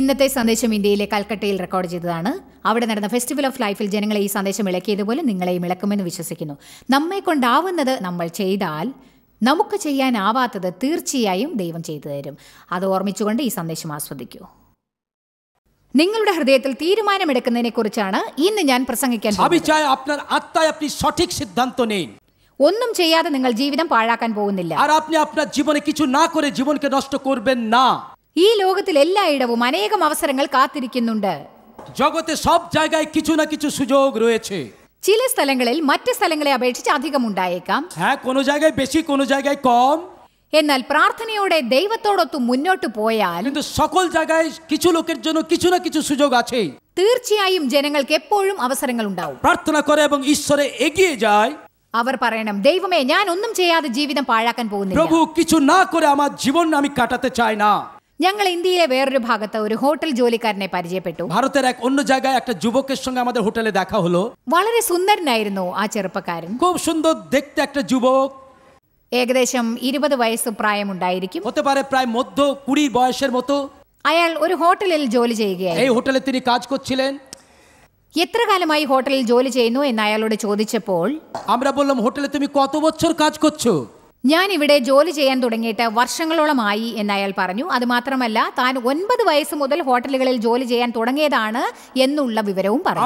ഇന്നത്തെ സന്ദേശം ഇന്ത്യയിലെ കൽക്കട്ടയിൽ റെക്കോർഡ് ചെയ്തതാണ് അവിടെ നടന്ന ഫെസ്റ്റിവൽ ഓഫ് ലൈഫിൽ ജനങ്ങളെ ഈ സന്ദേശം ഇളക്കിയതുപോലെ നിങ്ങളെയും ഇളക്കുമെന്ന് വിശ്വസിക്കുന്നു നമ്മെ കൊണ്ടാവുന്നത് നമ്മൾ ചെയ്താൽ നമുക്ക് ചെയ്യാനാവാത്തത് തീർച്ചയായും ദൈവം ചെയ്തു തരും അത് ഓർമ്മിച്ചുകൊണ്ട് ഈ സന്ദേശം ആസ്വദിക്കൂ നിങ്ങളുടെ ഹൃദയത്തിൽ തീരുമാനമെടുക്കുന്നതിനെ കുറിച്ചാണ് ഇന്ന് ഞാൻ പ്രസംഗിക്കാൻ ഒന്നും ചെയ്യാതെ നിങ്ങൾ ജീവിതം പാഴാക്കാൻ പോകുന്നില്ല ഈ ലോകത്തിൽ എല്ലായിടവും അനേകം അവസരങ്ങൾ കാത്തിരിക്കുന്നുണ്ട് জগতে সব জায়গায় কিছু না কিছু সুযোগ রয়েছে ചില സ്ഥലങ്ങളിൽ മറ്റു സ്ഥലങ്ങളെ അപേക്ഷിച്ച് അധികം ഉണ്ടായേക്കാം হ্যাঁ জায়গায় বেশি জায়গায় কম എന്നാൽ പ്രാർത്ഥനയോടെ ദൈവത്തോടൊത്തും മുന്നോട്ട് പോയാൽ সকল জায়গায় কিছু লোকের জন্য কিছু না কিছু সুযোগ തീർച്ചയായും ജനങ്ങൾക്ക് എപ്പോഴും അവസരങ്ങൾ ഉണ്ടാവും അവർ പറയണം ദൈവമേ ഞാൻ ഒന്നും ചെയ്യാതെ ജീവിതം പാഴാക്കാൻ പോകുന്നില്ല প্রভু কিছু না করে আমার জীবন আমি কাটাতে চাই না ഞങ്ങൾ ഇന്ത്യയിലെ വേറൊരു ഭാഗത്ത് ഒരു ഹോട്ടൽ ജോലിക്കാരനെ പരിചയപ്പെട്ടു ভারতের এক অন্য জায়গায় একটা যুবকের সঙ্গে আমাদের হোটেলে দেখা হলো വളരെ സുന്ദരനായിരുന്നു ആ ചെറുപ്പക്കാരൻ খুব সুন্দর দেখতে একটা যুবক ഏകദേശം ഇരുപത് വയസ്സ് പ്രായമുണ്ടായിരിക്കും হতে পারে প্রায় মধ্য কুড়ি বয়সের মতো അയാൾ ഒരു ഹോട്ടലിൽ ജോലി ചെയ്യുകയായിരുന്നു এই হোটেলে তিনি কাজ করছিলেন എത്ര കാലമായി ഹോട്ടലിൽ ജോലി ചെയ്യുന്നു എന്ന് അയാളോട് ചോദിച്ചപ്പോൾ আমরা বললাম হোটেলে তুমি কত বছর কাজ করছো ഞാൻ ഇവിടെ ജോലി ചെയ്യാൻ തുടങ്ങിയിട്ട് വർഷങ്ങളോളമായി എന്ന് അയാൾ പറഞ്ഞു അതുമാത്രമല്ല താൻ ഒൻപത് വയസ്സ് മുതൽ ഹോട്ടലുകളിൽ ജോലി ചെയ്യാൻ തുടങ്ങിയതാണ് എന്നുള്ള വിവരവും പറഞ്ഞു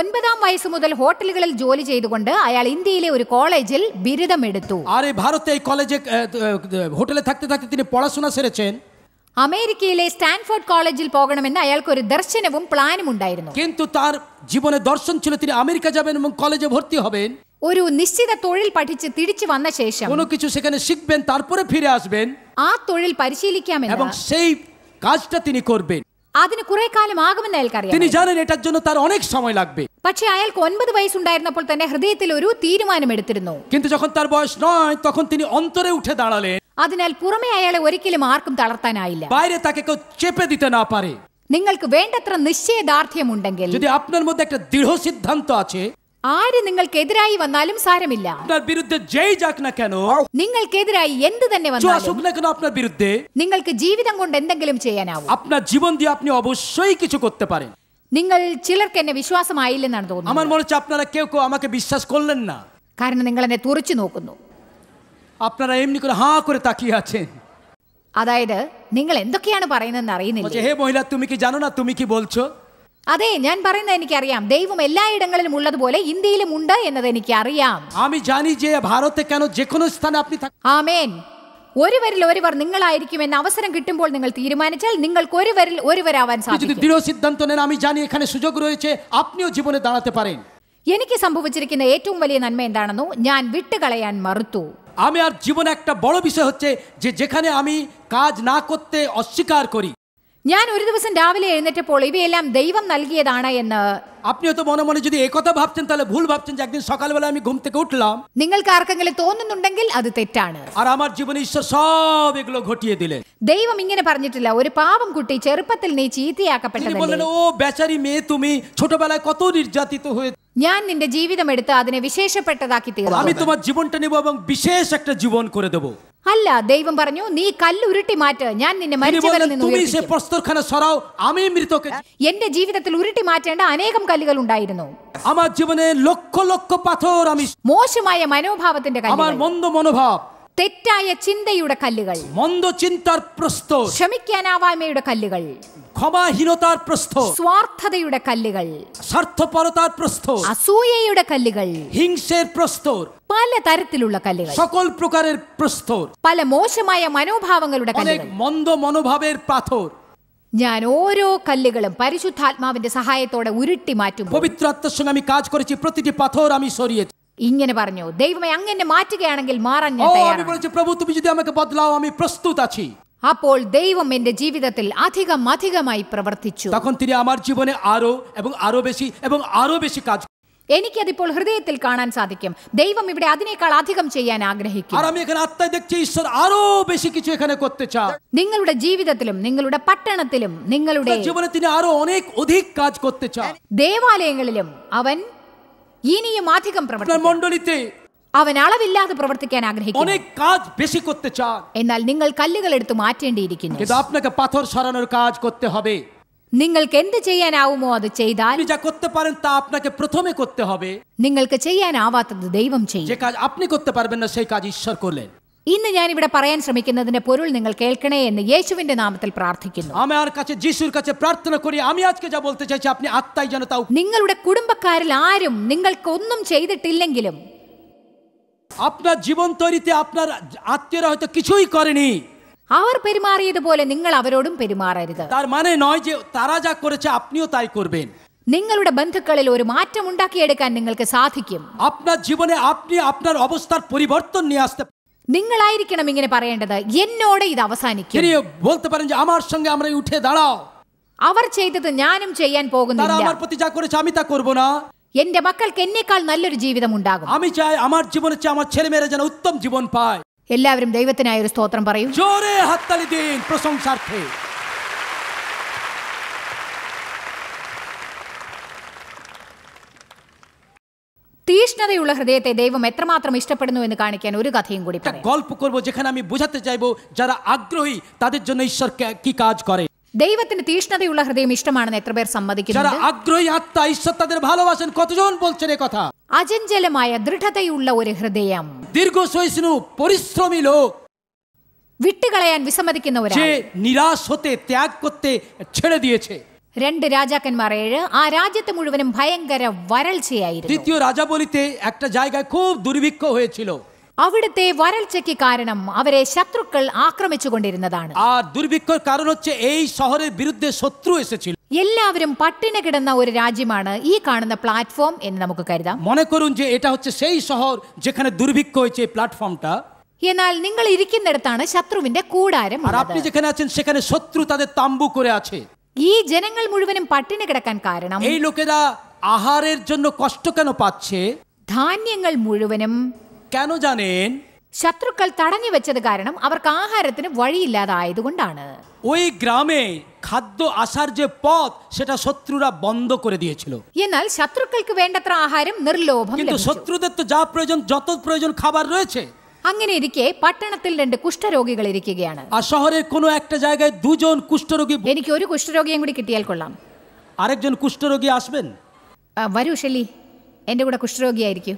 ഒൻപതാം വയസ്സ് മുതൽ ഹോട്ടലുകളിൽ ജോലി ചെയ്തുകൊണ്ട് അയാൾ ഇന്ത്യയിലെ ഒരു കോളേജിൽ ബിരുദമെടുത്തു എടുത്തു ভারতে അമേരിക്കയിലെ സ്റ്റാൻഫോർഡ് കോളേജിൽ പോകണമെന്ന് അയാൾക്ക് ഒരു ദർശനവും പ്ലാനും ഉണ്ടായിരുന്നു কিন্তু তার জীবনে দর্শন ছিল তিনি আমেরিকা যাবেন এবং কলেজে ভর্তি হবেন ഒരു നിശ്ചിത തൊഴിൽ പഠിച്ച് തിരിച്ചു വന്ന ശേഷം শিখবেন তারপরে ফিরে আসবেন ആ തൊഴിൽ এবং പരിശീലിക്കാമെന്ന് সেই কাজটা তিনি അതിന് കുറെ കാലം ആകുമെന്ന് তিনি അയാൾക്കറിയാം പക്ഷെ জন্য তার অনেক সময় লাগবে അയാൾക്ക് ഒൻപത് വയസ്സുണ്ടായിരുന്നപ്പോൾ തന്നെ ഹൃദയത്തിൽ ഒരു തീരുമാനം কিন্তু যখন তার বয়স নয় তখন তিনি অন্তরে উঠে দাঁড়ালেন അതിനാൽ പുറമെ അയാളെ ഒരിക്കലും ആർക്കും തളർത്താനായില്ല বাইরে চেপে দিতে না পারে നിങ്ങൾക്ക് വേണ്ടത്ര നിശ്ചയദാർഢ്യം যদি আপনার মধ্যে একটা ആര് നിങ്ങൾക്കെതിരായി വന്നാലും സാരമില്ല আপনার বিরুদ্ধে কেন നിങ്ങൾക്കെതിരായി എന്ത് തന്നെ വന്നാലും আপনার বিরুদ্ধে നിങ്ങൾക്ക് ജീവിതം കൊണ്ട് എന്തെങ്കിലും ചെയ്യാനാവും করতে পারেন നിങ്ങൾ ചിലർക്ക് എന്നെ വിശ്വാസമായില്ലെന്നാണ് തോന്നുന്നത് আমার আপনারা আমাকে বিশ্বাস করলেন না കാരണം നിങ്ങൾ എന്നെ തുറച്ചു നോക്കുന്നു আপনারা এমনি করে হাঁ করে তাকিয়ে আছেন അതായത് നിങ്ങൾ എന്തൊക്കെയാണ് പറയുന്നതെന്ന് അറിയുന്നില്ല মহিলা তুমি কি জানো না তুমি কি বলছো അതെ ഞാൻ പറയുന്നത് എനിക്കറിയാം ദൈവം എല്ലായിടങ്ങളിലും ഉള്ളതുപോലെ ഇന്ത്യയിലും ഉണ്ട് എന്നത് എനിക്കറിയാം কেন যে স্থানে আপনি ആമേൻ ഒരുവരിൽ ഒരുവർ എന്ന അവസരം കിട്ടുമ്പോൾ നിങ്ങൾ തീരുമാനിച്ചാൽ നിങ്ങൾക്ക് ഒരുവരിൽ ഒരുവരാവാൻ സാധിക്കും আমি জানি এখানে সুযোগ রয়েছে আপনিও জীবনে দাঁড়াতে পারেন എനിക്ക് സംഭവിച്ചിരിക്കുന്ന ഏറ്റവും വലിയ നന്മ എന്താണെന്നോ ഞാൻ വിട്ടുകളയാൻ മറുത്തു আমি আর জীবনে একটা বড় বিষয় হচ্ছে যে যেখানে আমি কাজ না করতে অস্বীকার করি ഞാൻ ഒരു ദിവസം രാവിലെ എഴുന്നേറ്റപ്പോൾ ഇവയെല്ലാം ദൈവം നൽകിയതാണ് എന്ന് আপনিও তো মনে মনে যদি একথা ভাবছেন তাহলে ভুল ভাবছেন যে একদিন সকালবেলা আমি ঘুম থেকে উঠলাম നിങ്ങൾക്ക് ആർക്കെങ്കിലും തോന്നുന്നുണ്ടെങ്കിൽ അത് തെറ്റാണ് আর আমার জীবনে ঈশ্বর সব এগুলো ঘটিয়ে দিলেন ദൈവം ഇങ്ങനെ പറഞ്ഞിട്ടില്ല ഒരു പാവം കുട്ടി ചെറുപ്പത്തിൽ നീ তিনি ചീത്തയാക്കപ്പെട്ടതല്ലേ বললেন ও বেচারি মেয়ে তুমি ছোটবেলায় কত নির্যাতিত হয়ে ഞാൻ നിന്റെ ജീവിതം എടുത്ത് അതിനെ വിശേഷപ്പെട്ടതാക്കി തീർന്നു আমি তোমার জীবনটা এবং বিশেষ একটা জীবন করে দেব അല്ല ദൈവം പറഞ്ഞു നീ കല്ലുരുട്ടി മാറ്റ് ഞാൻ നിന്നെ എന്റെ ജീവിതത്തിൽ ഉരുട്ടി മാറ്റേണ്ട അനേകം കല്ലുകൾ ഉണ്ടായിരുന്നു আমার জীবনে লক্ষ লক্ষ পাথর আমি മോശമായ മനോഭാവത്തിന്റെ আমার মনোভাব തെറ്റായ ചിന്തയുടെ കല്ലുകൾ মন্দ ക്ഷമിക്കാനാവായ്മയുടെ കല്ലുകൾ സ്വാർത്ഥതയുടെ കല്ലുകൾ അസൂയയുടെ കല്ലുകൾ പല തരത്തിലുള്ള കല്ലുകൾ പല മോശമായ മനോഭാവങ്ങളുടെ കല്ലുകൾ মন্দ মনোভাবের পাথর ഞാൻ ഓരോ കല്ലുകളും പരിശുദ്ധാത്മാവിന്റെ സഹായത്തോടെ ഉരുട്ടി മാറ്റും പവിത്രാത്മ আত্মার കാജ് കുറിച്ച് কাজ করেছি প্রতিটি পাথর ഇങ്ങനെ പറഞ്ഞു ദൈവമേ അങ്ങനെ മാറ്റുകയാണെങ്കിൽ മാറാൻ ഞാൻ തയ്യാറാണ് അപ്പോൾ ദൈവം എന്റെ ജീവിതത്തിൽ അധികം അധികമായി പ്രവർത്തിച്ചു তখন তিনি আমার জীবনে আরো এবং আরো বেশি এবং আরো বেশি কাজ എനിക്കതിപ്പോൾ ഹൃദയത്തിൽ കാണാൻ സാധിക്കും ദൈവം ഇവിടെ അതിനേക്കാൾ അധികം ചെയ്യാൻ ആഗ്രഹിക്കും നിങ്ങളുടെ ജീവിതത്തിലും നിങ്ങളുടെ പട്ടണത്തിലും നിങ്ങളുടെ ദേവാലയങ്ങളിലും അവൻ ഇനിയും അധികം പ്രവർത്തിക്കും അവൻ അളവില്ലാതെ പ്രവർത്തിക്കാൻ ആഗ്രഹിക്കുന്നു എന്നാൽ നിങ്ങൾ കല്ലുകൾ എടുത്ത് മാറ്റേണ്ടിയിരിക്കുന്നു നിങ്ങൾക്ക് എന്ത് ചെയ്യാനാവുമോ അത് ചെയ്താൽ আপনাকে প্রথমে করতে হবে നിങ്ങൾക്ക് ചെയ്യാനാവാത്തത് ദൈവം ചെയ്യും যে কাজ আপনি করতে পারবেন না সেই কাজ ঈশ্বর ഇന്ന് ഞാൻ ഇവിടെ പറയാൻ ശ്രമിക്കുന്നതിന്റെ പൊരുൾ നിങ്ങൾ കേൾക്കണേ എന്ന് യേശുവിന്റെ നാമത്തിൽ പ്രാർത്ഥിക്കുന്നു আজকে যা চাইছি আপনি যেন তাও നിങ്ങളുടെ കുടുംബക്കാരിൽ ആരും നിങ്ങൾക്ക് ഒന്നും ചെയ്തിട്ടില്ലെങ്കിലും അവർ പെരുമാറിയതുപോലെ നിങ്ങൾ അവരോടും പെരുമാറരുത് നിങ്ങളുടെ ബന്ധുക്കളിൽ ഒരു മാറ്റം ഉണ്ടാക്കിയെടുക്കാൻ നിങ്ങൾക്ക് സാധിക്കും আপনার നിങ്ങളായിരിക്കണം ഇങ്ങനെ പറയേണ്ടത് എന്നോട് ഇത് അവസാനിക്കും അവർ ചെയ്തത് ഞാനും ചെയ്യാൻ പോകുന്നില്ല എന്റെ മക്കൾക്ക് എന്നേക്കാൾ നല്ലൊരു ജീവിതം ഉണ്ടാകും എല്ലാവരും ദൈവത്തിനായ ഒരു സ്തോത്രം പറയും തീഷ്ണതയുള്ള ഹൃദയത്തെ ദൈവം എത്രമാത്രം ഇഷ്ടപ്പെടുന്നു എന്ന് കാണിക്കാൻ ഒരു കഥയും കൂടി গল্প যেখানে আমি যারা আগ্রহী তাদের জন্য ঈশ্বর কি কাজ করে ദൈവത്തിന് തീഷ്ണതയുള്ള ഹൃദയം ഇഷ്ടമാണെന്ന് എത്ര പേർ സമ്മതിക്കുന്നത് അജഞ്ചലമായ ദൃഢതയുള്ള ഒരു ഹൃദയം പരിശ്രമി പരിശ്രമിലോ വിട്ടുകളയാൻ വിസമ്മതിക്കുന്നവരാണ് നിരാശത്തെ ത്യാഗത്തെ ছেড়ে দিয়েছে രണ്ട് രാജാക്കന്മാർ ഏഴ് ആ രാജ്യത്തെ മുഴുവനും ഭയങ്കര വരൾച്ചയായിരുന്നു দ্বিতীয় একটা জায়গায় খুব দুর্ভিক্ষ হয়েছিল അവിടുത്തെ വരൾച്ചയ്ക്ക് കാരണം അവരെ ശത്രുക്കൾ ആക്രമിച്ചുകൊണ്ടിരുന്നതാണ് আর শহরের বিরুদ্ধে শত্রু এসেছিল എല്ലാവരും പട്ടിണി കിടന്ന ഒരു രാജ്യമാണ് ഈ കാണുന്ന പ്ലാറ്റ്ഫോം എന്ന് നമുക്ക് കരുതാം মনে এটা হচ্ছে সেই শহর যেখানে দুর্ভিক্ষ হয়েছে এই প্ল্যাটফর্মটা എന്നാൽ നിങ്ങൾ ഇരിക്കുന്നിടത്താണ് ശത്രുവിന്റെ കൂടാരം আর আপনি যেখানে আছেন সেখানে শত্রু তাদের করে আছে ഈ ജനങ്ങൾ മുഴുവനും പട്ടിണി കിടക്കാൻ കാരണം ഈ লোকেরা আহারের জন্য কষ্ট কেন পাচ্ছে ധാന്യങ്ങൾ മുഴുവനും কেন জানেন ശത്രുക്കൾ തടഞ്ഞു വെച്ചത് കാരണം അവർക്ക് ആഹാരത്തിന് വഴിയില്ലാതായതുകൊണ്ടാണ് ওই গ্রামে খাদ্য আসার যে পথ সেটা শত্রুরা বন্ধ করে দিয়েছিল എന്നാൽ ശത്രുക്കൾക്ക് വേണ്ടത്ര ആഹാരം നിർലോഭം কিন্তু শত্রুদের তো যা প্রয়োজন যত প্রয়োজন খাবার রয়েছে അങ്ങനെ ഇരിക്കെ പട്ടണത്തിൽ രണ്ട് കുഷ്ഠരോഗികൾ ഇരിക്കുകയാണ് আর জায়গায় দুজন എനിക്ക് ഒരു കുഷ്ഠരോഗിയും കൂടി കിട്ടിയാൽ കൊള്ളാം আরেকজন কুষ্ঠরোগী আসবেন ആ, വരൂ ഷെലി എൻ്റെ കൂടെ കുഷ്ഠരോഗിയായിരിക്കും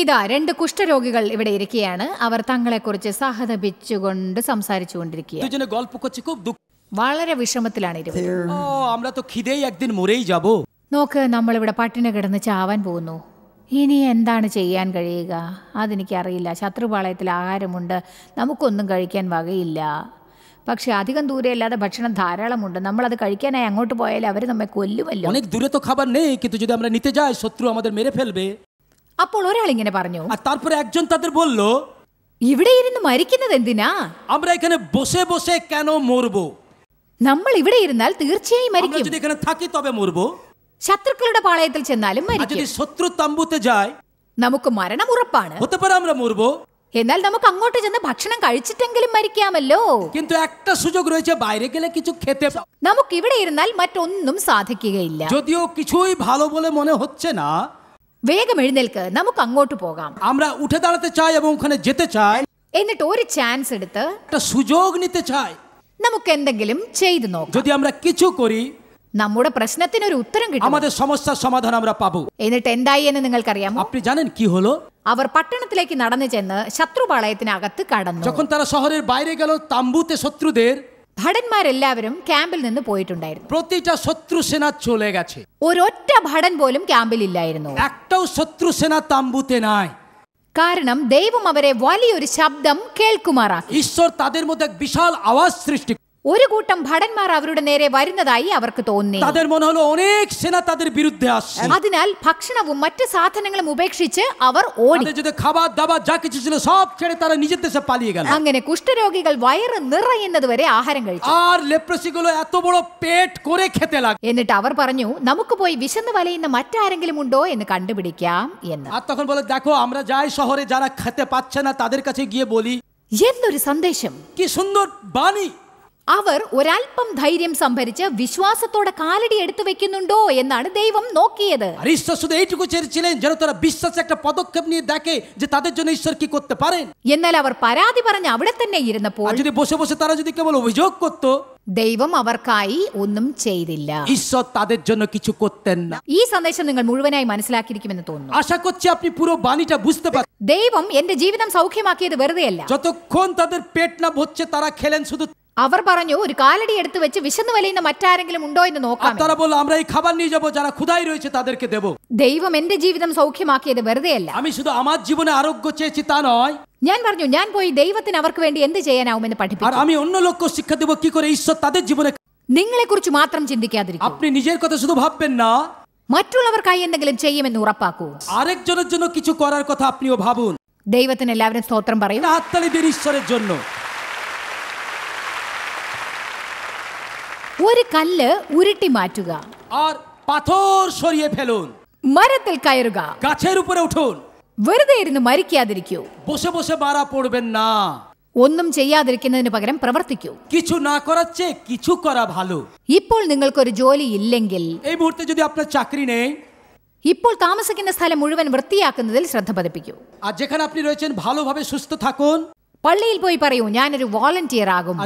ഇതാ രണ്ട് കുഷ്ഠരോഗികൾ ഇവിടെ ഇരിക്കുകയാണ് അവർ തങ്ങളെക്കുറിച്ച് സഹതപിച്ചുകൊണ്ട് സംസാരിച്ചുകൊണ്ടിരിക്കുകയാണ് দুজনে গল্প খুব വളരെ വിഷമത്തിലാണ് ഇരുവരും ও আমরা তো একদিন നോക്ക് നമ്മളിവിടെ പട്ടിണി കിടന്ന് ചാവാൻ പോകുന്നു ഇനി എന്താണ് ചെയ്യാൻ കഴിയുക അതെനിക്കറിയില്ല ശത്രുപാളയത്തിൽ ആഹാരമുണ്ട് നമുക്കൊന്നും കഴിക്കാൻ വകയില്ല പക്ഷേ അധികം ദൂരെയല്ലാതെ ഭക്ഷണം ധാരാളമുണ്ട് നമ്മൾ അത് കഴിക്കാനായി അങ്ങോട്ട് പോയാൽ അവർ നമ്മെ കൊല്ലുമല്ലോ কিন্তু যদি মেরে ফেলবে അപ്പോൾ ഒരാൾ ഇങ്ങനെ പറഞ്ഞു তারপরে একজন তাদের বলল ഇവിടെ ഇരുന്ന് മരിക്കുന്നത് എന്തിനാ আমরা এখানে বসে বসে কেন মরবো നമ്മൾ ഇവിടെ ഇരുന്നാൽ തീർച്ചയായും മരിക്കും ശത്രുക്കളുടെ പാളയത്തിൽ ചെന്നാലും നമുക്ക് മരണം ഉറപ്പാണ് എന്നാൽ നമുക്ക് അങ്ങോട്ട് ചെന്ന് ഭക്ഷണം കഴിച്ചിട്ടെങ്കിലും മരിക്കാമല്ലോ നമുക്ക് ഇവിടെ ഇരുന്നാൽ മറ്റൊന്നും സാധിക്കുകയില്ല വേഗം എഴുന്നേൽക്ക് നമുക്ക് അങ്ങോട്ട് പോകാം എന്നിട്ട് ഒരു ചാൻസ് എടുത്ത് നമുക്ക് എന്തെങ്കിലും ചെയ്തു നോക്കാം നമ്മുടെ പ്രശ്നത്തിന് ഒരു ഉത്തരം കിട്ടും সমাধান আমরা পাবো എന്നിട്ട് എന്തായി എന്ന് നിങ്ങൾക്കറിയാമോ അറിയാമോ അവർ പട്ടണത്തിലേക്ക് നടന്നു ചെന്ന് ശത്രുപാളയത്തിനകത്ത് കടന്നു যখন তারা শহরের বাইরে গেল শত্রুদের ഭടന്മാരെല്ലാവരും ക്യാമ്പിൽ നിന്ന് പോയിട്ടുണ്ടായിരുന്നു শত্রু সেনা চলে গেছে ഒരൊറ്റ ഭടൻ പോലും ക്യാമ്പിൽ ഇല്ലായിരുന്നു শত্রু সেনা নাই കാരണം ദൈവം അവരെ വലിയൊരു ശബ്ദം കേൾക്കുമാറാക്കി ഈശ്വർ তাদের মধ্যে এক বিশাল সৃষ্টি ഒരു കൂട്ടം ഭടന്മാർ അവരുടെ നേരെ വരുന്നതായി അവർക്ക് തോന്നി তাদের বিরুদ্ধে അതിനാൽ ഭക്ഷണവും മറ്റ് സാധനങ്ങളും ഉപേക്ഷിച്ച് അവർ ഓടി അങ്ങനെ കുഷ്ഠരോഗികൾ വയറ് നിറയുന്നത് വരെ ആഹാരം കഴിച്ചു എന്നിട്ട് അവർ പറഞ്ഞു നമുക്ക് പോയി വിശന്ന് വലയുന്ന മറ്റാരെങ്കിലും ഉണ്ടോ എന്ന് കണ്ടുപിടിക്കാം എന്ന് আমরা শহরে যারা তাদের কাছে গিয়ে বলি എന്നൊരു സന്ദേശം কি সুন্দর বাণী അവർ ഒരൽപ്പം ധൈര്യം സംഭരിച്ച് വിശ്വാസത്തോടെ കാലടി എടുത്തു വെക്കുന്നുണ്ടോ എന്നാണ് ദൈവം നോക്കിയത് എന്നാൽ അവർ പരാതി പറഞ്ഞ് അവിടെ തന്നെ ഇരുന്നപ്പോൾ ദൈവം അവർക്കായി ഒന്നും ചെയ്തില്ല ഈ സന്ദേശം നിങ്ങൾ മുഴുവനായി മനസ്സിലാക്കിയിരിക്കുമെന്ന് തോന്നുന്നു ദൈവം എന്റെ ജീവിതം സൗഖ്യമാക്കിയത് വെറുതെയല്ല খেলেন അവർ പറഞ്ഞു ഒരു കാലടി എടുത്തു വെച്ച് വിശന്നു വലയുന്ന മറ്റാരെങ്കിലും ഉണ്ടോ എന്ന് നോക്കാം ദൈവം എന്റെ ജീവിതം സൗഖ്യമാക്കിയത് വെറുതെ അല്ല ഞാൻ പറഞ്ഞു ഞാൻ പോയി ദൈവത്തിന് അവർക്ക് വേണ്ടി എന്ത് ചെയ്യാനാവുമെന്ന് പഠിപ്പിക്കും നിങ്ങളെ കുറിച്ച് മാത്രം ചിന്തിക്കാതിരിക്കും മറ്റുള്ളവർക്കായി എന്തെങ്കിലും ചെയ്യുമെന്ന് ഉറപ്പാക്കൂ ദൈവത്തിന് എല്ലാവരും സ്തോത്രം പറയും ഒരു കല്ല് ഉരുട്ടി മാറ്റുക আর ফেলুন മരത്തിൽ കയറുക উপরে উঠুন വെറുതെ ഇരുന്ന് മരിക്കാതിരിക്കൂ বসে বসে পড়বেন না ഒന്നും ചെയ്യാതിരിക്കുന്നതിന് പകരം പ്രവർത്തിക്കൂ কিছু না ഒരു করা ভালো ഇപ്പോൾ ജോലി ഇല്ലെങ്കിൽ এই মুহূর্তে যদি আপনার চাকরি নেই ഇപ്പോൾ താമസിക്കുന്ന സ്ഥലം മുഴുവൻ വൃത്തിയാക്കുന്നതിൽ ശ്രദ്ധ പതിപ്പിക്കൂ আপনি রয়েছেন ভালোভাবে সুস্থ থাকুন പള്ളിയിൽ പോയി പറയൂ ഞാനൊരു വോളണ്ടിയർ ആകും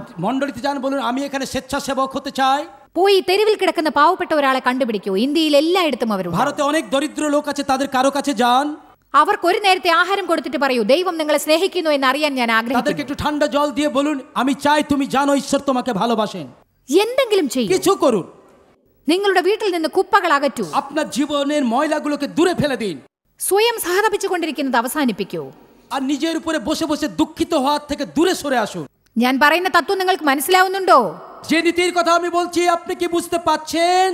আমি এখানে স্বেচ্ছাসেবক হতে চাই പോയി തെരുവിൽ കിടക്കുന്ന പാവപ്പെട്ട ഒരാളെ കണ്ടുപിടിക്കൂ ഇന്ത്യയിൽ എല്ലായിടത്തും അവരുണ്ട് ভারতে অনেক দরিদ্র লোক আছে তাদের কাছে যান അവർക്ക് ഒരു നേരത്തെ ആഹാരം കൊടുത്തിട്ട് പറയൂ ദൈവം നിങ്ങളെ സ്നേഹിക്കുന്നു എന്ന് അറിയാൻ ഞാൻ তাদেরকে ആഗ്രഹിക്കുന്നു আমি চাই তুমি জানো ঈশ্বর তোমাকে ভালোবাসেন എന്തെങ്കിലും ചെയ്യൂ നിങ്ങളുടെ വീട്ടിൽ നിന്ന് കുപ്പകൾ അകറ്റൂ আপনার জীবনের ময়লাগুলোকে দূরে ফেলে দিন സ്വയം സഹതപിച്ചുകൊണ്ടിരിക്കുന്നത് അവസാനിപ്പിക്കൂ আর নিজের উপরে বসে বসে দুঃখিত হওয়ার থেকে দূরে সরে আসুন ഞാൻ പറയുന്ന തത്വം നിങ്ങൾക്ക് മനസ്സിലാവുന്നുണ്ടോ যে নীতির কথা আমি বলছি আপনি কি বুঝতে পাচ্ছেন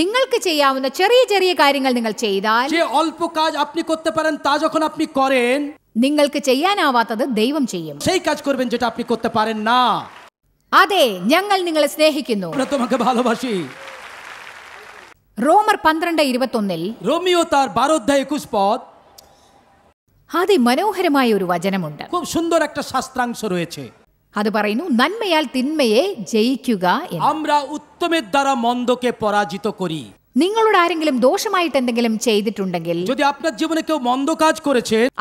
നിങ്ങൾക്ക് ചെയ്യാവുന്ന ചെറിയ ചെറിയ കാര്യങ്ങൾ നിങ്ങൾ ചെയ്താൽ যে অল্প কাজ আপনি করতে পারেন তা যখন আপনি করেন നിങ്ങൾക്ക് ചെയ്യാനാവാത്തത് ദൈവം ചെയ്യും সেই কাজ করবেন যেটা আপনি করতে পারেন না അതെ ഞങ്ങൾ നിങ്ങളെ സ്നേഹിക്കുന്നു আমরা তোমাকে ভালোবাসি റോമർ പന്ത്രണ്ട് ഇരുപത്തൊന്നിൽ রোমিও তার বারো অধ্যায় একুশ পদ അതി മനോഹരമായ ഒരു വചനമുണ്ട് সুন্দর একটা শাস্ত্রাংশ রয়েছে അത് പറയുന്നു നന്മയാൽ തിന്മയെ ജയിക്കുക আমরা উত্তমের দ্বারা মন্দকে পরাজিত করি നിങ്ങളോട് ആരെങ്കിലും ദോഷമായിട്ട് എന്തെങ്കിലും ചെയ്തിട്ടുണ്ടെങ്കിൽ যদি আপনার জীবনে কেউ মন্দ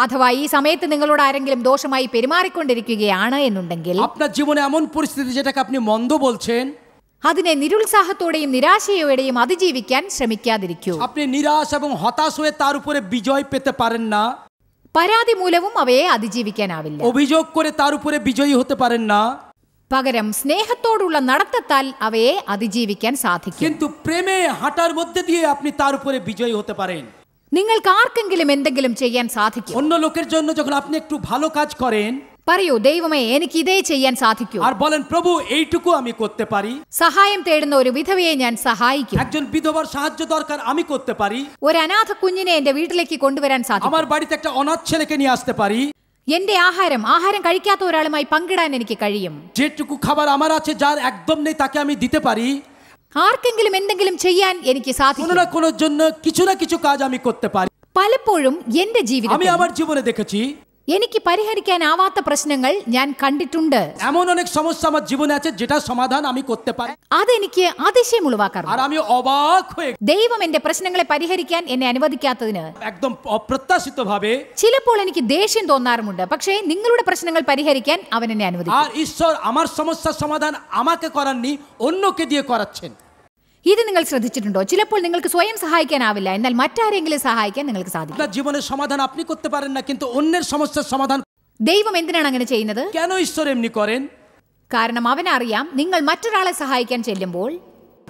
അഥവാ ഈ സമയത്ത് നിങ്ങളോട് ആരെങ്കിലും ദോഷമായി പെരുമാറിക്കൊണ്ടിരിക്കുകയാണ് എന്നുണ്ടെങ്കിൽ আপনার জীবনে এমন পরিস্থিতি যেটাকে അതിനെ നിരുത്സാഹത്തോടെയും നിരാശയോടെയും അതിജീവിക്കാൻ ശ്രമിക്കാതിരിക്കൂ আপনি নিরাশ এবং হতাশ হয়ে তার പരാതി മൂലവും അവയെ അതിജീവിക്കാനാവില്ല অভিযোগ করে তার উপরে বিজয়ী হতে পারেন না പകരം സ്നേഹത്തോടുള്ള നടത്തത്താൽ അവയെ അതിജീവിക്കാൻ സാധിക്കും কিন্তু প্রেমে মধ্যে দিয়ে আপনি তার উপরে বিজয়ী হতে পারেন നിങ്ങൾക്ക് ആർക്കെങ്കിലും എന്തെങ്കിലും ചെയ്യാൻ സാധിക്കും অন্য লোকের জন্য যখন আপনি একটু ভালো কাজ করেন പറയൂ ദൈവമേ എനിക്ക് ഇതേ ചെയ്യാൻ സാധിക്കും আর করতে পারি സഹായം തേടുന്ന ഒരു വിധവയെ ഞാൻ സഹായിക്കും একজন বিধবার দরকার আমি করতে পারি ഒരു അനാഥ കുഞ്ഞിനെ എന്റെ വീട്ടിലേക്ക് കൊണ്ടുവരാൻ സാധിക്കും একটা ছেলেকে নিয়ে আসতে എന്റെ ആഹാരം ആഹാരം കഴിക്കാത്ത ഒരാളുമായി പങ്കിടാൻ എനിക്ക് കഴിയും খাবার একদম নেই আমি দিতে পারি ആർക്കെങ്കിലും എന്തെങ്കിലും ചെയ്യാൻ എനിക്ക് സാധിക്കും জন্য কিছু না কিছু কাজ আমি করতে পারি പലപ്പോഴും എന്റെ ജീവിതം എനിക്ക് പരിഹരിക്കാനാവാത്ത പ്രശ്നങ്ങൾ ഞാൻ കണ്ടിട്ടുണ്ട് അതെനിക്ക് അതിശയം ഉളവാക്കാറുണ്ട് ദൈവം എന്റെ പ്രശ്നങ്ങളെ പരിഹരിക്കാൻ എന്നെ അനുവദിക്കാത്തതിന് একদম ചിലപ്പോൾ എനിക്ക് ദേഷ്യം തോന്നാറുമുണ്ട് പക്ഷേ നിങ്ങളുടെ പ്രശ്നങ്ങൾ പരിഹരിക്കാൻ അവൻ എന്നെ അനുവദിക്കും আর ঈশ্বর আমার সমাধান আমাকে অন্যকে দিয়ে ഇത് നിങ്ങൾ ശ്രദ്ധിച്ചിട്ടുണ്ടോ ചിലപ്പോൾ നിങ്ങൾക്ക് സ്വയം സഹായിക്കാനാവില്ല എന്നാൽ മറ്റാരെങ്കിലും സഹായിക്കാൻ നിങ്ങൾക്ക് സാധിക്കും জীবনের সমাধান আপনি করতে পারেন না কিন্তু অন্যের সমস্যার সমাধান ദൈവം എന്തിനാണ് അങ്ങനെ ചെയ്യുന്നത് কেন ঈশ্বর এমনি করেন കാരണം അവനറിയാം നിങ്ങൾ മറ്റൊരാളെ സഹായിക്കാൻ ചെല്ലുമ്പോൾ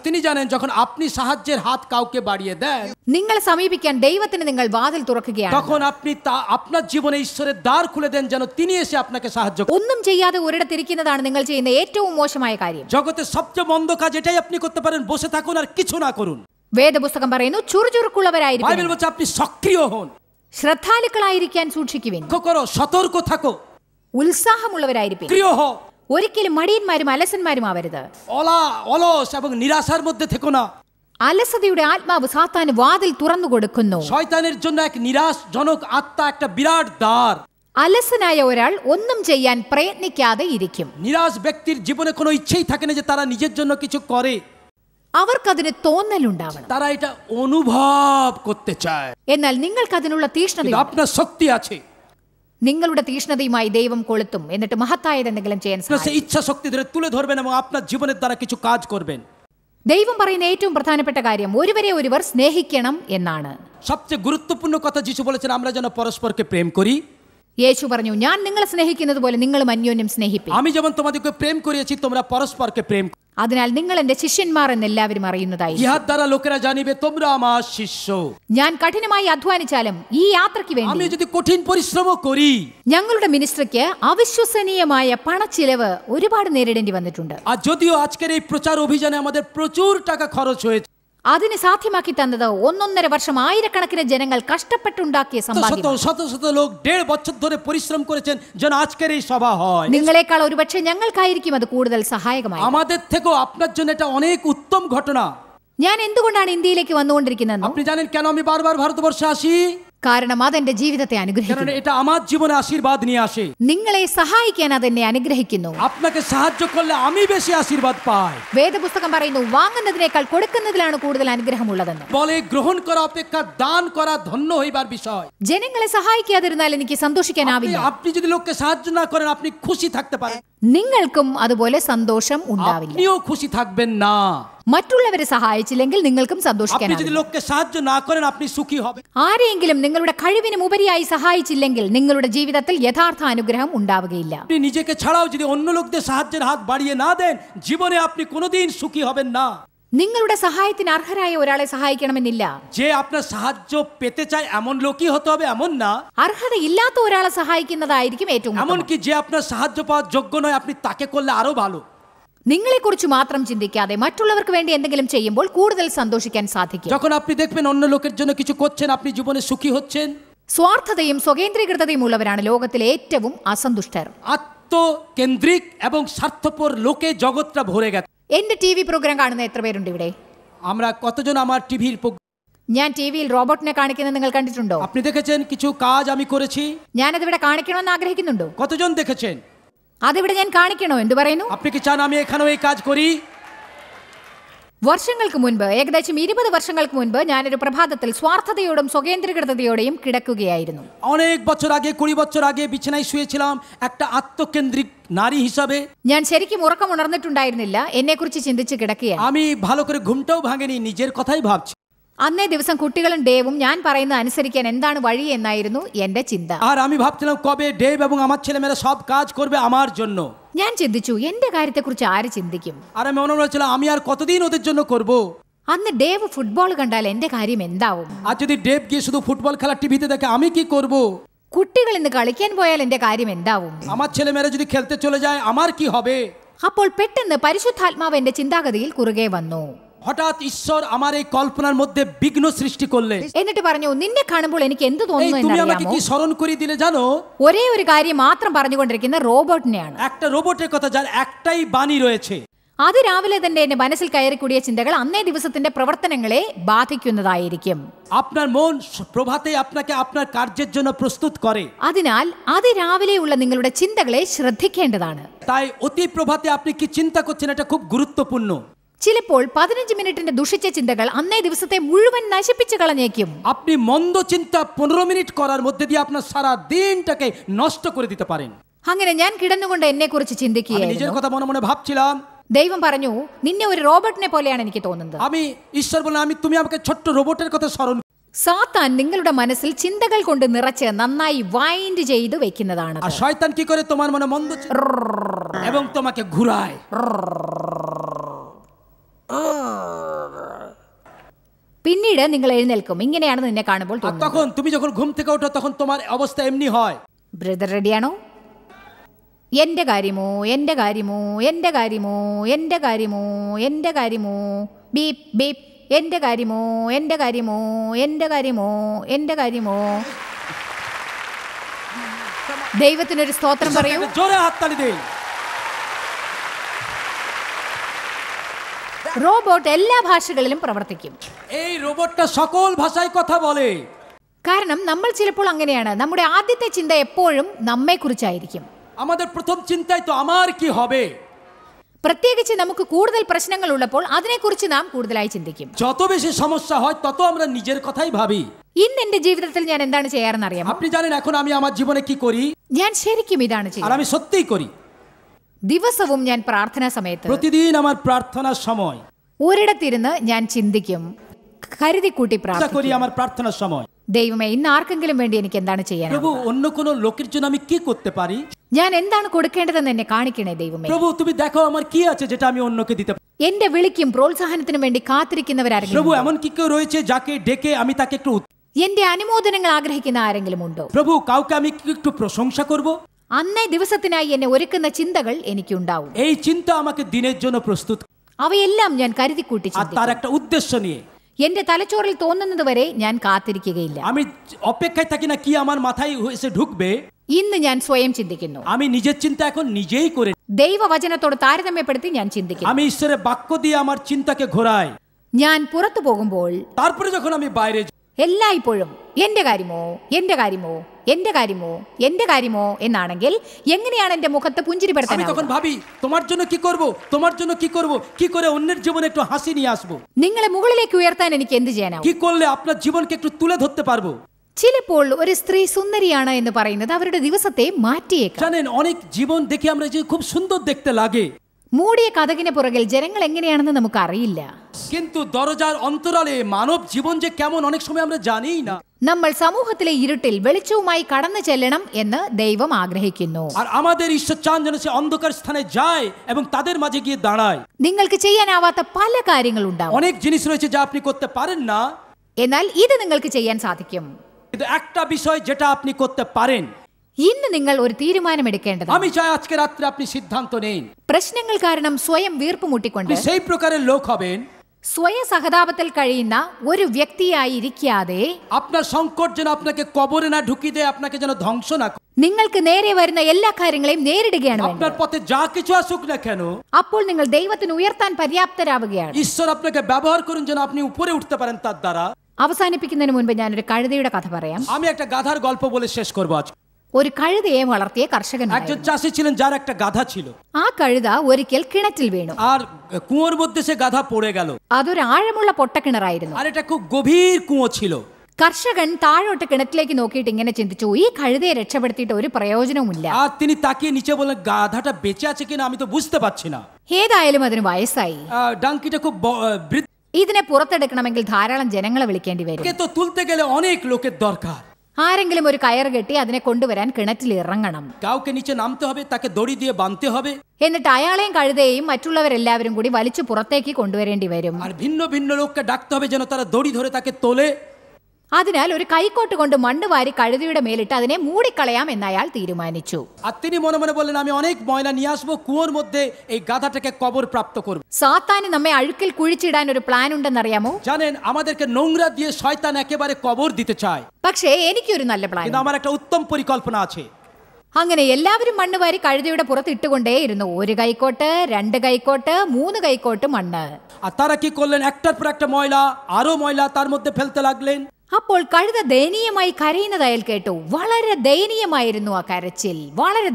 তিনি জানেন যখন আপনি সাহায্যের হাত কাউকে বাড়িয়ে দেন നിങ്ങളെ സമീപിക്കാൻ ദൈവത്തിന് നിങ്ങൾ വാതിൽ തുറക്കുകയാണ് তখন আপনি তা আপনার জীবনে ঈশ্বরের দ্বার খুলে দেন যেন তিনি এসে আপনাকে সাহায্য করেন। ഒന്നും ചെയ്യാതെ ഒരിടത്തിരിക്കുന്നതാണ് നിങ്ങൾ ചെയ്യുന്ന ഏറ്റവും മോശമായ കാര്യം জগতে সবচেয়ে মন্দ কাজ এটাই আপনি করতে পারেন বসে থাকুন আর কিছু না করুন വേദപുസ്തകം പറയുന്നു বাইবেল ചുറുചുറുക്കുള്ളവരായിരിക്കും বলছে আপনি সক্রিয় হন ശ്രദ്ധാലുക്കളായിരിക്കാൻ സൂക്ഷിക്കുവിൻ লক্ষ্য করো সতর্ক থাকো উৎসাহമുള്ളവരായിരിക്കും সক্রিয় ഒരിക്കലും മടിയന്മാരും അലസന്മാരും ആവരുത് ഓലാ মধ্যে അലസതയുടെ ആത്മാവ് സാത്താൻ വാതിൽ തുറന്നു കൊടുക്കുന്നു এক আত্মা একটা বিরাট দ্বার അലസനായ ഒരാൾ ഒന്നും ചെയ്യാൻ പ്രയത്നിക്കാതെ ഇരിക്കും നിരാശ কোনো ইচ্ছেই থাকে না যে তারা নিজের জন্য কিছু അവർക്കതിന് തോന്നലുണ്ടാവണം তারা এটা অনুভব করতে চায় എന്നാൽ നിങ്ങൾക്ക് അതിനുള്ള തീഷ്ണത আছে നിങ്ങളുടെ തീഷ്ണതയുമായി ദൈവം കൊളുത്തും എന്നിട്ട് മഹത്തായത് എന്തെങ്കിലും ചെയ്യാൻ ইচ্ছাশক্তি ദൈവം പറയുന്ന ഏറ്റവും പ്രധാനപ്പെട്ട കാര്യം ഒരുവരെ ഒരുവർ സ്നേഹിക്കണം എന്നാണ് സബ്ജെ ഗുരുത്വപൂർണ്ണ কথা ജിസു বলেছেন আমরা যেন পরস্পরকে প্রেম করি യേശു പറഞ്ഞു ഞാൻ നിങ്ങളെ സ്നേഹിക്കുന്നത് പോലെ നിങ്ങളും അന്യോന്യം സ്നേഹിപ്പിക്കും അതിനാൽ നിങ്ങൾ എന്റെ ശിഷ്യന്മാർ എന്ന് എല്ലാവരും അറിയുന്നതായി ഞാൻ കഠിനമായി അധ്വാനിച്ചാലും ഈ യാത്രയ്ക്ക് വേണ്ടി ഞങ്ങളുടെ മിനിസ്റ്റർക്ക് അവിശ്വസനീയമായ ചിലവ് ഒരുപാട് നേരിടേണ്ടി വന്നിട്ടുണ്ട് അതിന് സാധ്യമാക്കി തന്നത് ഒന്നൊന്നര വർഷം ആയിരക്കണക്കിന് ജനങ്ങൾ കഷ്ടപ്പെട്ടുണ്ടാക്കിയ സമ്പാദ്യം നിങ്ങളെക്കാൾ ഒരുപക്ഷെ ഞങ്ങൾക്കായിരിക്കും അത് കൂടുതൽ സഹായകമായി ഞാൻ എന്തുകൊണ്ടാണ് ഇന്ത്യയിലേക്ക് വന്നുകൊണ്ടിരിക്കുന്നത് കാരണം എന്റെ ജീവിതത്തെ അനുഗ്രഹിക്കുന്നു আমার জীবনে আশীর্বাদ নিয়ে আসে നിങ്ങളെ സഹായിക്കാൻ എന്നെ അനുഗ്രഹിക്കുന്നു আপনাকে সাহায্য করলে আমি বেশি আশীর্বাদ വേദപുസ്തകം പറയുന്നു വാങ്ങുന്നതിനേക്കാൾ കൊടുക്കുന്നതിലാണ് കൂടുതൽ അനുഗ്രഹം বলে গ্রহণ করা অপেক্ষা দান করা হইবার বিষয় ജനങ്ങളെ സഹായിക്കാതിരുന്നാൽ എനിക്ക് സന്തോഷിക്കാനാവില്ല আপনি সাহায্য না করেন আপনি খুশি থাকতে നിങ്ങൾക്കും അതുപോലെ സന്തോഷം ഉണ്ടാവില്ല খুশি থাকবেন না മറ്റുള്ളവരെ സഹായിച്ചില്ലെങ്കിൽ നിങ്ങൾക്കും സന്തോഷിക്കാൻ সাহায্য না করেন আপনি সুখী ആരെയെങ്കിലും നിങ്ങൾ നിങ്ങളുടെ കഴിവിനും ഉപരിയായി സഹായിച്ചില്ലെങ്കിൽ നിങ്ങളുടെ ജീവിതത്തിൽ യഥാർത്ഥ അനുഗ്രഹം ഉണ്ടാവുകയില്ല আপনি নিজেকে നിങ്ങളുടെ സഹായത്തിന് അർഹരായ ഒരാളെ സഹായിക്കണമെന്നില്ല যে আপনার সাহায্য পেতে চায় এমন লোকই হতে হবে এমন না അർഹതയില്ലാത്ത ഒരാളെ സഹായിക്കുന്നതായിരിക്കും ഏറ്റവും ഉത്തമം. এমনকি যে আপনার সাহায্য পাওয়ার যোগ্য নয় আপনি তাকে করলে നിങ്ങളെക്കുറിച്ച് മാത്രം ചിന്തിക്കാതെ മറ്റുള്ളവർക്ക് വേണ്ടി എന്തെങ്കിലും ചെയ്യുമ്പോൾ കൂടുതൽ സന്തോഷിക്കാൻ സാധിക്കും যখন আপনি দেখবেন অন্য জন্য কিছু করছেন আপনি জীবনে সুখী হচ্ছেন സ്വാർത്ഥതയും സ്വകേന്ദ്രീകൃതയും ഉള്ളവരാണ് ലോകത്തിലെ ഏറ്റവും അസന്തുഷ്ടർ লোকে জগৎটা ভরে গেছে എന്റെ ടി വി പ്രോഗ്രാം കാണുന്ന എത്ര പേരുണ്ട് ഇവിടെ আমরা কতজন আমার টিভির ഞാൻ ടി വിയിൽ റോബോട്ടിനെ കാണിക്കുന്നത് നിങ്ങൾ കണ്ടിട്ടുണ്ടോ আপনি দেখেছেন কিছু কাজ আমি করেছি കാണിക്കണമെന്ന് ആഗ്രഹിക്കുന്നുണ്ടോ কতজন দেখেছেন അതിവിടെ ഞാൻ കാണിക്കണോ എന്ത് പറയുന്നു വർഷങ്ങൾക്ക് മുൻപ് ഏകദേശം ഇരുപത് വർഷങ്ങൾക്ക് മുൻപ് ഞാനൊരു പ്രഭാതത്തിൽ സ്വാർത്ഥതയോടും സ്വകേന്ദ്രീകൃതയോടെയും കിടക്കുകയായിരുന്നു অনেক বছর আগে বছর আগে শুয়েছিলাম একটা হিসাবে ഞാൻ ശരിക്കും ഉറക്കം ഉണർന്നിട്ടുണ്ടായിരുന്നില്ല എന്നെക്കുറിച്ച് ചിന്തിച്ച് കിടക്കുകയാണ് আমি ভালো করে ঘুমটাও নিজের কথাই ভাবছি അന്നേ ദിവസം കുട്ടികളും ഡേവും ഞാൻ പറയുന്നത് അനുസരിക്കാൻ എന്താണ് വഴി എന്നായിരുന്നു എന്റെ ചിന്ത কবে আমার সব কাজ করবে আমার জন্য ഞാൻ ചിന്തിച്ചു എന്റെ കാര്യത്തെക്കുറിച്ച് ആര് ചിന്തിക്കും আর আমি আর কতদিন ওদের জন্য করব അന്ന് ഡേവ് ഫുട്ബോൾ കണ്ടാൽ എന്റെ കാര്യം എന്താവും যদি শুধু ফুটবল খেলা টিভিতে দেখে আমি কি করব കുട്ടികൾ ഇന്ന് കളിക്കാൻ പോയാൽ എന്റെ കാര്യം എന്താവും আমার যদি খেলতে চলে যায় আমার কি হবে അപ്പോൾ പെട്ടെന്ന് പരിശുദ്ധാത്മാവ് എന്റെ ചിന്താഗതിയിൽ കുറുകെ വന്നു ঈশ্বর ഈശ്വർ এই কল্পনার মধ্যে বিঘ্ন সৃষ্টি করলে എന്നിട്ട് പറഞ്ഞു നിന്നെ കാണുമ്പോൾ എനിക്ക് എന്ത് തോന്നുന്നു তুমি আমাকে কি শরণ করে দিলে জানো ഒരേ ഒരു കാര്യം മാത്രം പറഞ്ഞുകൊണ്ടിരിക്കുന്ന റോബോട്ടിനെയാണ് একটা রোবটের কথা যার একটাই বাণী রয়েছে അതിരാവിലെ തന്നെ എന്റെ മനസ്സിൽ കയറിക്കൂടിയ ചിന്തകൾ അന്നേ ദിവസത്തിന്റെ പ്രവർത്തനങ്ങളെ ബാധിക്കുന്നതായിരിക്കും আপনার അത് প্রভাতে আপনাকে আপনার কার্যের জন্য প্রস্তুত করে നിങ്ങളുടെ ചിന്തകളെ ശ്രദ്ധിക്കേണ്ടതാണ് তাই অতি প্রভাতে আপনি কি চিন্তা করছেন এটা খুব গুরুত্বপূর্ণ ചിലപ്പോൾ പതിനഞ്ച് മിനിറ്റിന്റെ ദുഷിച്ച ചിന്തകൾ അന്നേ ദിവസത്തെ മുഴുവൻ നശിപ്പിച്ചു കളഞ്ഞേക്കും അങ്ങനെ ഞാൻ കിടന്നുകൊണ്ട് എന്നെ കുറിച്ച് আমি ദൈവം പറഞ്ഞു നിന്നെ ഒരു റോബോട്ടിനെ പോലെയാണ് എനിക്ക് തോന്നുന്നത് സാത്താൻ നിങ്ങളുടെ മനസ്സിൽ ചിന്തകൾ കൊണ്ട് നിറച്ച് നന്നായി വൈൻഡ് ചെയ്ത് വെക്കുന്നതാണ് আর শয়তান কি করে പിന്നീട് നിങ്ങൾ എഴുന്നേൽക്കും ഇങ്ങനെയാണ് നിന്നെ കാണുമ്പോൾ তখন তুমি যখন ঘুম থেকে তখন তোমার হয় ബ്രദർ റെഡിയാണോ എന്റെ കാര്യമോ എന്റെ കാര്യമോ എന്റെ കാര്യമോ എന്റെ കാര്യമോ എന്റെ കാര്യമോ ബീപ് ബീപ് എന്റെ കാര്യമോ എന്റെ കാര്യമോ എന്റെ കാര്യമോ എന്റെ കാര്യമോ ദൈവത്തിനൊരു സ്തോത്രം പറയൂ റോബോട്ട് എല്ലാ ഭാഷകളിലും പ്രവർത്തിക്കും ഈ റോബോട്ട് സകോൽ ভাষায় কথা বলে കാരണം നമ്മൾ ചിലപ്പോൾ അങ്ങനെയാണ് നമ്മുടെ ആദ്യത്തെ ചിന്ത എപ്പോഴും നമ്മെക്കുറിച്ചായിരിക്കും আমাদের প্রথম চিন্তায় তো আমার কি হবে പ്രത്യേകിച്ച് നമുക്ക് കൂടുതൽ പ്രശ്നങ്ങൾ ഉള്ളപ്പോൾ അതിനെക്കുറിച്ച് നാം കൂടുതലായി ചിന്തിക്കും যত বেশি সমস্যা হয় তত আমরা নিজের কথাই ভাবি ഇന്ന് എന്റെ ജീവിതത്തിൽ ഞാൻ എന്താണ് ചെയ്യാറെന്ന് അറിയാമോ আপনি জানেন এখন আমি আমার জীবনে কি করি ഞാൻ ശരിക്കും ഇതാണ് ചെയ്യുന്നത് আর আমি সত্যিই করি ദിവസവും ഞാൻ പ്രാർത്ഥനാ സമയത്ത് പ്രാർത്ഥന আমার সময় ഒരിടത്തിരുന്ന് ഞാൻ ചിന്തിക്കും കരുതിക്കൂട്ടി চিন্তা করি সময় ദൈവമേ ഇന്ന് ആർക്കെങ്കിലും വേണ്ടി എനിക്ക് എന്താണ് ചെയ്യാൻ প্রভু লোকের জন্য আমি কি করতে পারি ഞാൻ എന്താണ് കൊടുക്കേണ്ടതെന്ന് എന്നെ കാണിക്കണേ ദൈവമേ প্রভু তুমি দেখো আমার কি আছে যেটা আমি অন্যকে দিতে পারি എന്റെ വിളിക്കും പ്രോത്സാഹനത്തിനും വേണ്ടി প্রভু কি কেউ রয়েছে যাকে আমি তাকে একটু എന്റെ അനുമോദനങ്ങൾ ആഗ്രഹിക്കുന്ന ആരെങ്കിലും ഉണ്ടോ প্রভু কাউকে কি একটু প্রশংসা করব അന്നേ ദിവസത്തിനായി എന്നെ ഒരുക്കുന്ന ചിന്തകൾ എനിക്കുണ്ടാവും এই চিন্তা আমাকে দিনের জন্য প্রস্তুত അവയെല്ലാം ഞാൻ കരുതിക്കൂട്ടി আর তার একটা নিয়ে എന്റെ തലച്ചോറിൽ തോന്നുന്നത് വരെ ഞാൻ കാത്തിരിക്കുകയില്ല আমি অপেক্ষায় থাকি না কি আমার মাথায় এসে ঢুকবে ഇന്ന് ഞാൻ സ്വയം ചിന്തിക്കുന്നു আমি নিজের চিন্তা এখন নিজেই করে ദൈവവചനത്തോട് താരതമ്യപ്പെടുത്തി ഞാൻ ചിന്തിക്കുന്നു আমি ঈশ্বরের বাক্য দিয়ে আমার চিন্তাকে ঘোরাই ഞാൻ പുറത്തു പോകുമ്പോൾ তারপরে যখন আমি বাইরে എല്ലായ്പ്പോഴും എൻ്റെ കാര്യമോ എൻ്റെ കാര്യമോ എന്റെ കാര്യമോ എന്റെ കാര്യമോ എന്നാണെങ്കിൽ എങ്ങനെയാണ് എന്റെ മുഖത്ത് പുഞ്ചിരിപ്പെടുത്താൻ তখন তোমার জন্য কি করব তোমার জন্য কি করব কি করে অন্যের জীবনে একটু হাসি নিয়ে നിങ്ങളെ മുകളിലേക്ക് ഉയർത്താൻ എനിക്ക് എന്ത് ചെയ്യാനാണ് কি করলে আপনার জীবনকে একটু তুলে ধরতে ചിലപ്പോൾ ഒരു സ്ത്രീ സുന്ദരിയാണ് എന്ന് പറയുന്നത് അവരുടെ ദിവസത്തെ മാറ്റിയേക്കാം জানেন অনেক জীবন দেখে আমরা যে খুব সুন্দর দেখতে লাগে മൂടിയ കഥകിന് പുറകിൽ ജനങ്ങൾ എങ്ങനെയാണെന്ന് നമുക്ക് അറിയില്ല মানব জীবন যে কেমন অনেক সময় আমরা জানিই না നമ്മൾ സമൂഹത്തിലെ ഇരുട്ടിൽ വെളിച്ചവുമായി കടന്നു ചെല്ലണം എന്ന് ദൈവം ആഗ്രഹിക്കുന്നു നിങ്ങൾക്ക് ചെയ്യാനാവാത്ത പല കാര്യങ്ങളുണ്ടാവും എന്നാൽ ഇത് നിങ്ങൾക്ക് ചെയ്യാൻ സാധിക്കും বিষয় যেটা আপনি করতে পারেন ഇന്ന് നിങ്ങൾ ഒരു തീരുമാനമെടുക്കേണ്ടത് പ്രശ്നങ്ങൾ കാരണം സ്വയം വീർപ്പ് മുട്ടിക്കൊണ്ട് হবেন സ്വയ സഹതാപത്തിൽ കഴിയുന്ന ഒരു വ്യക്തിയായി ഇരിക്കാതെ সংকট যেন আপনাকে কবরে না ঢুকিয়ে দেয় আপনাকে যেন ধ্বংস না করে। നിങ്ങൾക്ക് നേരെ വരുന്ന എല്ലാ കാര്യങ്ങളെയും നേരിടുകയാണ് വേണ്ടത്. পথে যা কিছু না কেন അപ്പോൾ നിങ്ങൾ ദൈവത്തിന് ഉയർത്താൻ പര്യാപ്തരാവുകയാണ് ঈশ্বর আপনাকে ব্যবহার করুন যেন আপনি উপরে উঠতে পারেন তার দ্বারা അവസാനിപ്പിക്കുന്നതിന് മുൻപ് ഞാനൊരു കഴുതയുടെ കഥ പറയാം আমি একটা গাধার গল্প বলে শেষ আজ ഒരു കഴുതയെ വളർത്തിയ കർഷകൻ একটা ছিল ആ കഴുത ഒരിക്കൽ കിണറ്റിൽ വീണു আর পড়ে গেল അതൊരു ആഴമുള്ള പൊട്ടക്കിണറായിരുന്നു আর খুব গভীর কুয়ো ছিল കർഷകൻ താഴോട്ട് കിണറ്റിലേക്ക് നോക്കിയിട്ട് ഇങ്ങനെ ചിന്തിച്ചു ഈ കഴുതയെ രക്ഷപ്പെടുത്തിയിട്ട് ഒരു പ്രയോജനവുമില്ല বেঁচে আছে আমি তো বুঝতে পারছি না ഏതായാലും അതിന് വയസ്സായി খুব ഇതിനെ പുറത്തെടുക്കണമെങ്കിൽ ധാരാളം ജനങ്ങളെ വിളിക്കേണ്ടി വരും তো তুলতে গেলে অনেক লোকের দরকার ആരെങ്കിലും ഒരു കയർ കെട്ടി അതിനെ കൊണ്ടുവരാൻ കിണറ്റിൽ ഇറങ്ങണം എന്നിട്ട് അയാളെയും കഴുതയെയും മറ്റുള്ളവരെല്ലാവരും കൂടി വലിച്ചു പുറത്തേക്ക് കൊണ്ടുവരേണ്ടി വരും അതിനാൽ ഒരു കൈക്കോട്ട് കൊണ്ട് മണ്ണ് വാരി കഴുതിയുടെ മേലിട്ട് അതിനെ മൂടിക്കളയാം എന്ന് അയാൾ തീരുമാനിച്ചു സാത്താന് നമ്മെ അഴുക്കിൽ കുഴിച്ചിടാൻ ഒരു പ്ലാൻ ഉണ്ടെന്നറിയാമോ പക്ഷേ എനിക്കൊരു നല്ല പ്ലാൻ ഉത്തം പരികൽപ്പന അങ്ങനെ എല്ലാവരും മണ്ണ് വാരി കഴുതിയുടെ പുറത്ത് ഇട്ടുകൊണ്ടേയിരുന്നു ഒരു കൈക്കോട്ട് രണ്ട് കൈക്കോട്ട് മൂന്ന് കൈക്കോട്ട് മണ്ണ് അപ്പോൾ കഴുത ദയനീയമായി കരയുന്നത് അയാൾ കേട്ടു വളരെ ദയനീയമായിരുന്നു ആ കരച്ചിൽ വളരെ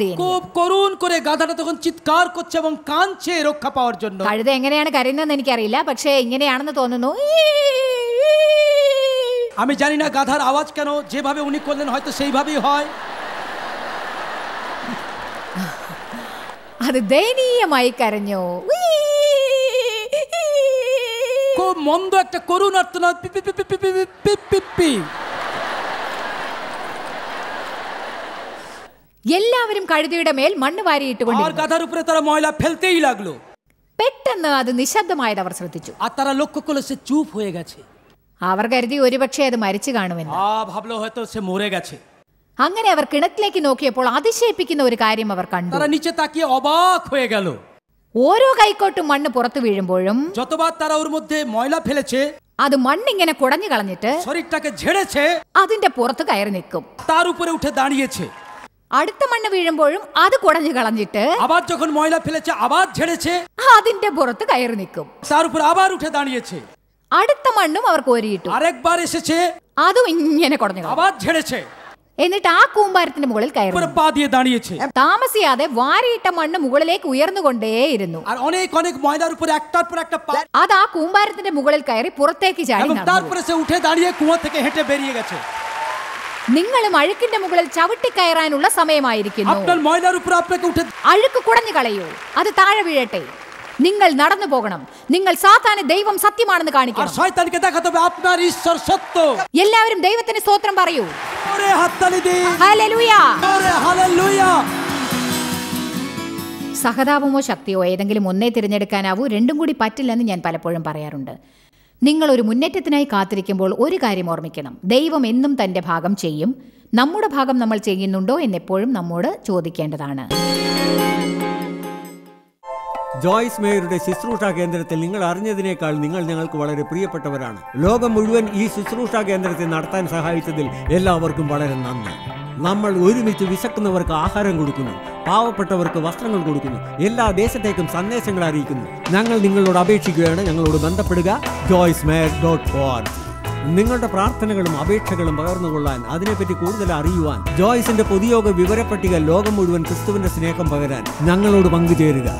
കഴുത എങ്ങനെയാണ് കരയുന്നതെന്ന് എനിക്കറിയില്ല പക്ഷേ ഇങ്ങനെയാണെന്ന് തോന്നുന്നു আমি জানি না গাধার আওয়াজ কেন যেভাবে উনি করলেন হয়তো সেইভাবেই হয় അത് ദയനീയമായി കരഞ്ഞു খুব মন্দ একটা করুণ পিপি എല്ലാവരും കഴുതയുടെ മേൽ മണ്ണ് വാരിയിട്ടുകൊണ്ട് তারা ময়লা ফেলতেই লাগলো പെട്ടെന്ന് അത് നിശബ്ദമായത് അവർ ശ്രദ്ധിച്ചു আর তারা চুপ হয়ে গেছে അവർ കരുതി ഒരുപക്ഷെ അത് മരിച്ചു കാണുമെന്ന് ആ ভাবলো হয়তো সে মরে গেছে അങ്ങനെ അവർ കിണറ്റിലേക്ക് നോക്കിയപ്പോൾ അതിശയിപ്പിക്കുന്ന ഒരു കാര്യം അവർ കണ്ടു তারা নিচে তাকিয়ে অবাক হয়ে গেল ഓരോ കൈക്കോട്ടും മണ്ണ് പുറത്തു വീഴുമ്പോഴും ময়লা ফেলেছে അത് മണ്ണിങ്ങനെ കുടഞ്ഞു കളഞ്ഞിട്ട് അതിന്റെ പുറത്ത് കയറി നിൽക്കും അടുത്ത മണ്ണ് വീഴുമ്പോഴും അത് കുടഞ്ഞു കളഞ്ഞിട്ട് ময়লা ফেলেছে അതിന്റെ പുറത്ത് കയറി നിൽക്കും അടുത്ത മണ്ണും അവർക്ക് ഒരുയിട്ടു അതും ഇങ്ങനെ കുടഞ്ഞു എന്നിട്ട് ആ കൂമ്പാരത്തിന്റെ മുകളിൽ കയറി താമസിയാതെ വാരിയിട്ട മണ്ണ് മുകളിലേക്ക് ഉയർന്നുകൊണ്ടേയിരുന്നു അത് ആ കൂമ്പാരത്തിന്റെ മുകളിൽ കയറി പുറത്തേക്ക് ചാടി നിങ്ങളും അഴുക്കിന്റെ മുകളിൽ ചവിട്ടി കയറാനുള്ള സമയമായിരിക്കുന്നു അഴുക്ക് കുടഞ്ഞു കളയൂ അത് താഴെ വീഴട്ടെ നിങ്ങൾ നടന്നു പോകണം നിങ്ങൾ സാത്താന് ദൈവം സത്യമാണെന്ന് കാണിക്കണം എല്ലാവരും ദൈവത്തിന് സ്തോത്രം പറയൂ സഹതാപമോ ശക്തിയോ ഏതെങ്കിലും ഒന്നേ തിരഞ്ഞെടുക്കാനാവൂ രണ്ടും കൂടി പറ്റില്ലെന്ന് ഞാൻ പലപ്പോഴും പറയാറുണ്ട് നിങ്ങൾ ഒരു മുന്നേറ്റത്തിനായി കാത്തിരിക്കുമ്പോൾ ഒരു കാര്യം ഓർമ്മിക്കണം ദൈവം എന്നും തന്റെ ഭാഗം ചെയ്യും നമ്മുടെ ഭാഗം നമ്മൾ ചെയ്യുന്നുണ്ടോ എന്നെപ്പോഴും നമ്മോട് ചോദിക്കേണ്ടതാണ് ജോയ്സ് മേയറുടെ ശുശ്രൂഷ കേന്ദ്രത്തിൽ നിങ്ങൾ അറിഞ്ഞതിനേക്കാൾ നിങ്ങൾ ഞങ്ങൾക്ക് വളരെ പ്രിയപ്പെട്ടവരാണ് ലോകം മുഴുവൻ ഈ ശുശ്രൂഷ കേന്ദ്രത്തെ നടത്താൻ സഹായിച്ചതിൽ എല്ലാവർക്കും വളരെ നന്ദി നമ്മൾ ഒരുമിച്ച് വിശക്കുന്നവർക്ക് ആഹാരം കൊടുക്കുന്നു പാവപ്പെട്ടവർക്ക് വസ്ത്രങ്ങൾ കൊടുക്കുന്നു എല്ലാ ദേശത്തേക്കും സന്ദേശങ്ങൾ അറിയിക്കുന്നു ഞങ്ങൾ നിങ്ങളോട് അപേക്ഷിക്കുകയാണ് ഞങ്ങളോട് ബന്ധപ്പെടുക ജോയ്സ് മേയർ ഡോട്ട് ഓർഗ് നിങ്ങളുടെ പ്രാർത്ഥനകളും അപേക്ഷകളും പകർന്നുകൊള്ളാൻ അതിനെപ്പറ്റി കൂടുതൽ അറിയുവാൻ ജോയ്സിന്റെ പൊതുയോഗ വിവരപ്പട്ടിക ലോകം മുഴുവൻ ക്രിസ്തുവിന്റെ സ്നേഹം പകരാൻ ഞങ്ങളോട് പങ്കുചേരുക